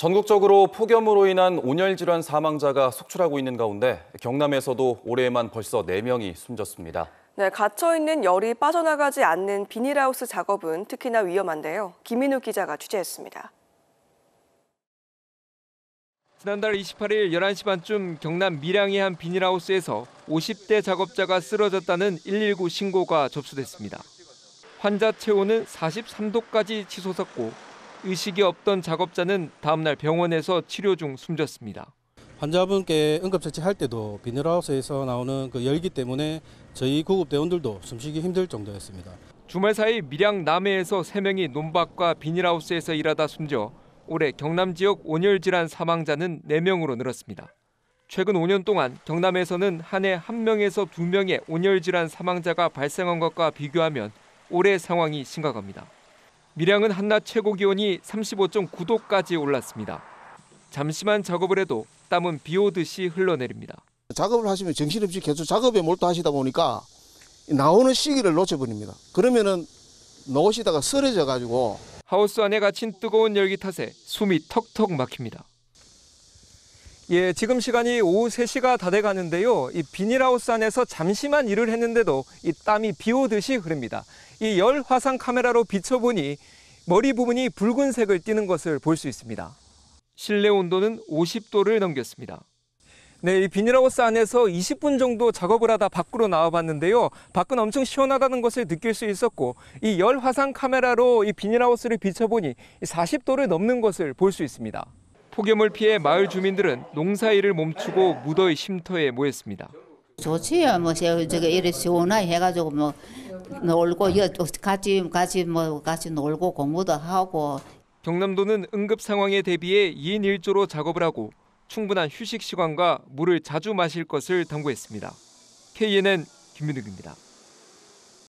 전국적으로 폭염으로 인한 온열 질환 사망자가 속출하고 있는 가운데 경남에서도 올해에만 벌써 4명이 숨졌습니다. 네, 갇혀 있는 열이 빠져나가지 않는 비닐하우스 작업은 특히나 위험한데요. 김민우 기자가 취재했습니다. 지난달 28일 11시 반쯤 경남 밀양의 한 비닐하우스에서 50대 작업자가 쓰러졌다는 119 신고가 접수됐습니다. 환자 체온은 43도까지 치솟았고 의식이 없던 작업자는 다음날 병원에서 치료 중 숨졌습니다. 환자분께 응급처치할 때도 비닐하우스에서 나오는 그 열기 때문에 저희 구급대원들도 숨쉬기 힘들 정도였습니다. 주말 사이 밀양 남해에서 3명이 논밭과 비닐하우스에서 일하다 숨져 올해 경남 지역 온열질환 사망자는 4명으로 늘었습니다. 최근 5년 동안 경남에서는 한해 1명에서 2명의 온열질환 사망자가 발생한 것과 비교하면 올해 상황이 심각합니다. 밀양은 한낮 최고 기온이 35.9도까지 올랐습니다. 잠시만 작업을 해도 땀은 비 오듯이 흘러내립니다. 작업을 하시면 정신없이 계속 작업에 몰두하시다 보니까 나오는 시기를 놓쳐버립니다. 그러면은 넣으시다가 쓰러져 가지고 하우스 안에 갇힌 뜨거운 열기 탓에 숨이 턱턱 막힙니다. 예, 지금 시간이 오후 3시가 다돼 가는데요. 이 비닐하우스 안에서 잠시만 일을 했는데도 이 땀이 비 오듯이 흐릅니다. 이열 화상 카메라로 비춰보니 머리 부분이 붉은색을 띠는 것을 볼 수 있습니다. 실내 온도는 50도를 넘겼습니다. 네, 이 비닐하우스 안에서 20분 정도 작업을 하다 밖으로 나와봤는데요. 밖은 엄청 시원하다는 것을 느낄 수 있었고 이열 화상 카메라로 이 비닐하우스를 비춰보니 40도를 넘는 것을 볼 수 있습니다. 폭염을 피해 마을 주민들은 농사일을 멈추고 무더위 쉼터에 모였습니다. 좋지요. 뭐 저기 이래 시원하 해가지고 뭐 놀고 같이 같이 뭐 같이 놀고 공부도 하고 경남도는 응급 상황에 대비해 2인 1조로 작업을 하고 충분한 휴식 시간과 물을 자주 마실 것을 당부했습니다. KNN 김윤욱입니다.